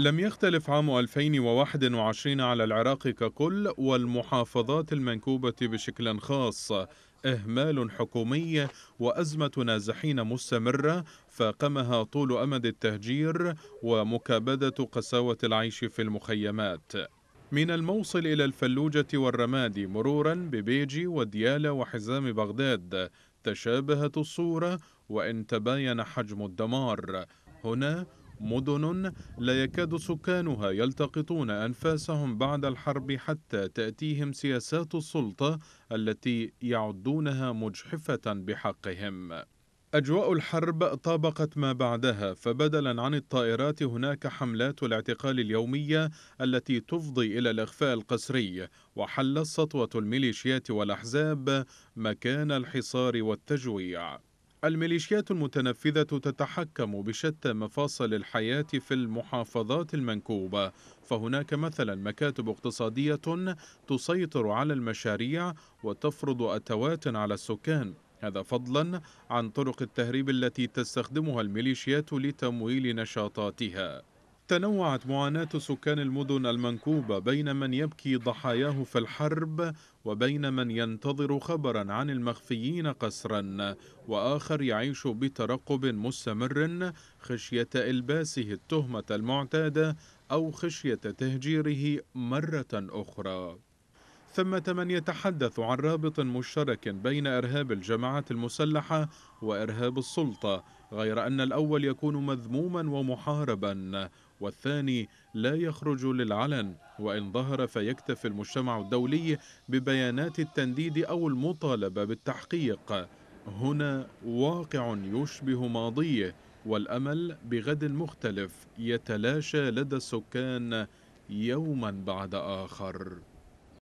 لم يختلف عام 2021 على العراق ككل والمحافظات المنكوبة بشكل خاص إهمال حكومي وأزمة نازحين مستمرة فاقمها طول أمد التهجير ومكابدة قساوة العيش في المخيمات من الموصل إلى الفلوجة والرمادي مرورا ببيجي وديالا وحزام بغداد تشابهت الصورة وإن تباين حجم الدمار هنا مدن لا يكاد سكانها يلتقطون أنفاسهم بعد الحرب حتى تأتيهم سياسات السلطة التي يعدونها مجحفة بحقهم أجواء الحرب طابقت ما بعدها فبدلا عن الطائرات هناك حملات الاعتقال اليومية التي تفضي إلى الإخفاء القسري وحلت سطوة الميليشيات والأحزاب مكان الحصار والتجويع الميليشيات المتنفذة تتحكم بشتى مفاصل الحياة في المحافظات المنكوبة فهناك مثلا مكاتب اقتصادية تسيطر على المشاريع وتفرض أتوات على السكان هذا فضلا عن طرق التهريب التي تستخدمها الميليشيات لتمويل نشاطاتها تنوعت معاناة سكان المدن المنكوبة بين من يبكي ضحاياه في الحرب وبين من ينتظر خبرا عن المخفيين قسرا وآخر يعيش بترقب مستمر خشية إلباسه التهمة المعتادة أو خشية تهجيره مرة أخرى ثمة من يتحدث عن رابط مشترك بين إرهاب الجماعات المسلحة وإرهاب السلطة غير أن الأول يكون مذموما ومحاربا والثاني لا يخرج للعلن وإن ظهر فيكتفي المجتمع الدولي ببيانات التنديد أو المطالبة بالتحقيق هنا واقع يشبه ماضيه والأمل بغد مختلف يتلاشى لدى السكان يوما بعد آخر